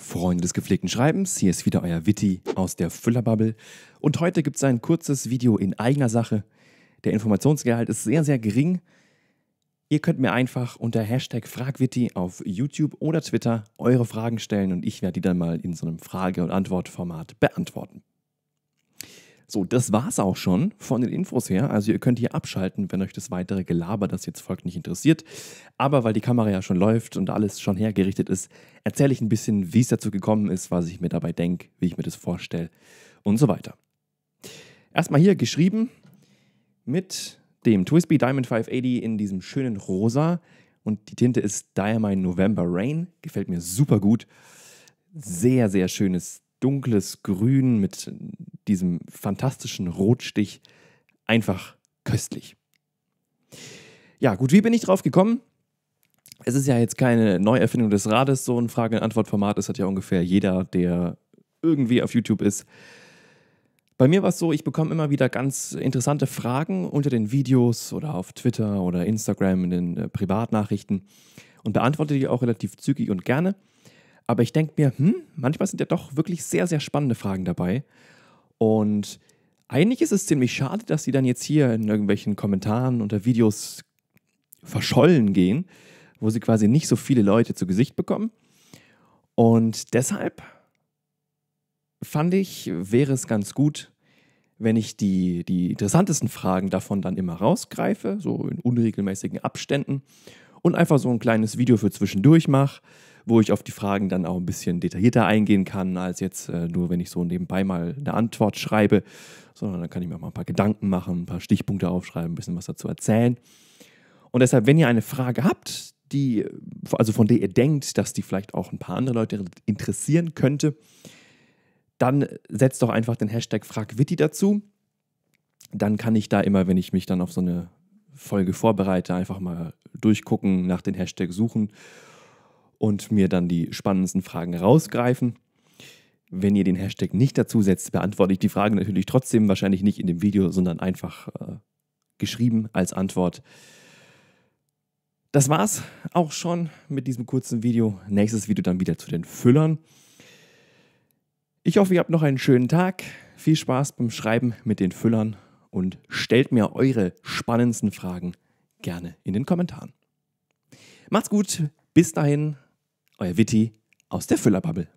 Freunde des gepflegten Schreibens, hier ist wieder euer Witty aus der Füllerbubble. Und heute gibt es ein kurzes Video in eigener Sache. Der Informationsgehalt ist sehr, sehr gering. Ihr könnt mir einfach unter Hashtag FragWitty auf YouTube oder Twitter eure Fragen stellen und ich werde die dann mal in so einem Frage- und Antwortformat beantworten. So, das war's auch schon von den Infos her. Also ihr könnt hier abschalten, wenn euch das weitere Gelaber, das jetzt folgt, nicht interessiert. Aber weil die Kamera ja schon läuft und alles schon hergerichtet ist, erzähle ich ein bisschen, wie es dazu gekommen ist, was ich mir dabei denke, wie ich mir das vorstelle und so weiter. Erstmal hier geschrieben mit dem Twisby Diamond 580 in diesem schönen Rosa. Und die Tinte ist Diamine November Rain. Gefällt mir super gut. Sehr, sehr schönes dunkles Grün mit diesem fantastischen Rotstich einfach köstlich. Ja, gut, wie bin ich drauf gekommen? Es ist ja jetzt keine Neuerfindung des Rades, so ein Frage-Antwort-Format. Das hat ja ungefähr jeder, der irgendwie auf YouTube ist. Bei mir war es so, ich bekomme immer wieder ganz interessante Fragen unter den Videos oder auf Twitter oder Instagram in den äh, Privatnachrichten und beantworte die auch relativ zügig und gerne. Aber ich denke mir, hm, manchmal sind ja doch wirklich sehr, sehr spannende Fragen dabei. Und eigentlich ist es ziemlich schade, dass sie dann jetzt hier in irgendwelchen Kommentaren unter Videos verschollen gehen, wo sie quasi nicht so viele Leute zu Gesicht bekommen. Und deshalb fand ich, wäre es ganz gut, wenn ich die, die interessantesten Fragen davon dann immer rausgreife, so in unregelmäßigen Abständen, und einfach so ein kleines Video für zwischendurch mache, wo ich auf die Fragen dann auch ein bisschen detaillierter eingehen kann, als jetzt äh, nur, wenn ich so nebenbei mal eine Antwort schreibe, sondern dann kann ich mir auch mal ein paar Gedanken machen, ein paar Stichpunkte aufschreiben, ein bisschen was dazu erzählen. Und deshalb, wenn ihr eine Frage habt, die, also von der ihr denkt, dass die vielleicht auch ein paar andere Leute interessieren könnte, dann setzt doch einfach den Hashtag FragWitty dazu. Dann kann ich da immer, wenn ich mich dann auf so eine Folge vorbereite, einfach mal durchgucken, nach den Hashtag suchen und mir dann die spannendsten Fragen rausgreifen. Wenn ihr den Hashtag nicht dazu setzt, beantworte ich die Frage natürlich trotzdem, wahrscheinlich nicht in dem Video, sondern einfach äh, geschrieben als Antwort. Das war's auch schon mit diesem kurzen Video. Nächstes Video dann wieder zu den Füllern. Ich hoffe, ihr habt noch einen schönen Tag. Viel Spaß beim Schreiben mit den Füllern und stellt mir eure spannendsten Fragen gerne in den Kommentaren. Macht's gut, bis dahin. Euer Witty aus der Füllerbubble.